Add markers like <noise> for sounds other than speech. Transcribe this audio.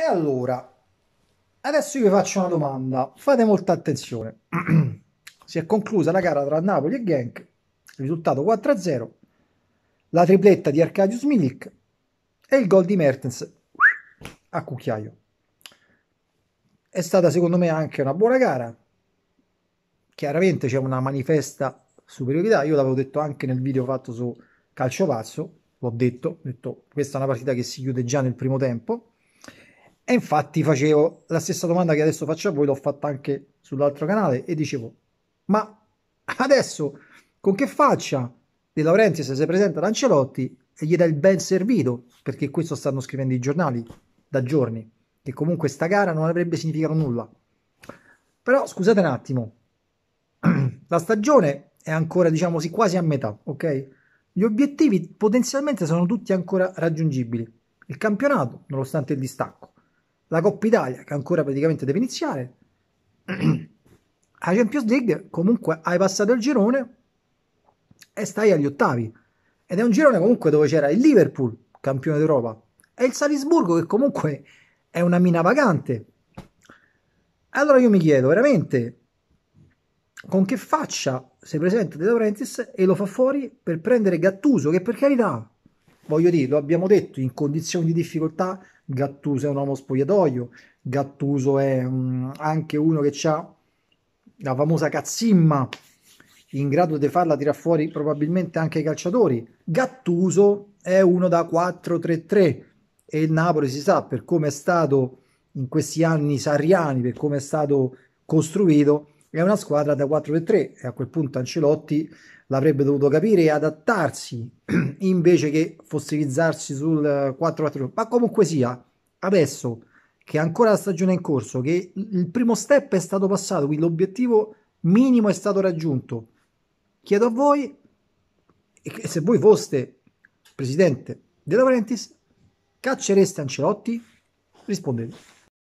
E allora, adesso io vi faccio una domanda, fate molta attenzione. <clears throat> si è conclusa la gara tra Napoli e Genk, risultato 4-0, la tripletta di Arcadius Milik e il gol di Mertens a cucchiaio. È stata secondo me anche una buona gara, chiaramente c'è una manifesta superiorità, io l'avevo detto anche nel video fatto su Calcio Pazzo, l'ho detto, ho detto questa è una partita che si chiude già nel primo tempo, e infatti facevo la stessa domanda che adesso faccio a voi, l'ho fatta anche sull'altro canale e dicevo, ma adesso con che faccia De Laurenti se si presenta ad Ancelotti e gli dà il ben servito, perché questo stanno scrivendo i giornali da giorni, che comunque sta gara non avrebbe significato nulla. Però scusate un attimo, <clears throat> la stagione è ancora diciamo quasi a metà, ok? Gli obiettivi potenzialmente sono tutti ancora raggiungibili. Il campionato, nonostante il distacco, la Coppa Italia che ancora praticamente deve iniziare, <clears throat> la Champions League comunque hai passato il girone e stai agli ottavi. Ed è un girone comunque dove c'era il Liverpool, campione d'Europa, e il Salisburgo che comunque è una mina vagante. Allora io mi chiedo veramente con che faccia si presenta De Laurentiis e lo fa fuori per prendere Gattuso che per carità voglio dire, lo abbiamo detto, in condizioni di difficoltà Gattuso è un uomo spogliatoio, Gattuso è um, anche uno che ha la famosa cazzimma in grado di farla tirare fuori probabilmente anche i calciatori. Gattuso è uno da 4-3-3 e il Napoli si sa per come è stato in questi anni sarriani, per come è stato costruito, è una squadra da 4-3 e a quel punto Ancelotti l'avrebbe dovuto capire e adattarsi <clears throat> invece che fossilizzarsi sul 4-4. Ma comunque sia, adesso che è ancora la stagione in corso, che il primo step è stato passato, quindi l'obiettivo minimo è stato raggiunto, chiedo a voi se voi foste presidente della Laurentiis, caccereste Ancelotti? Rispondete.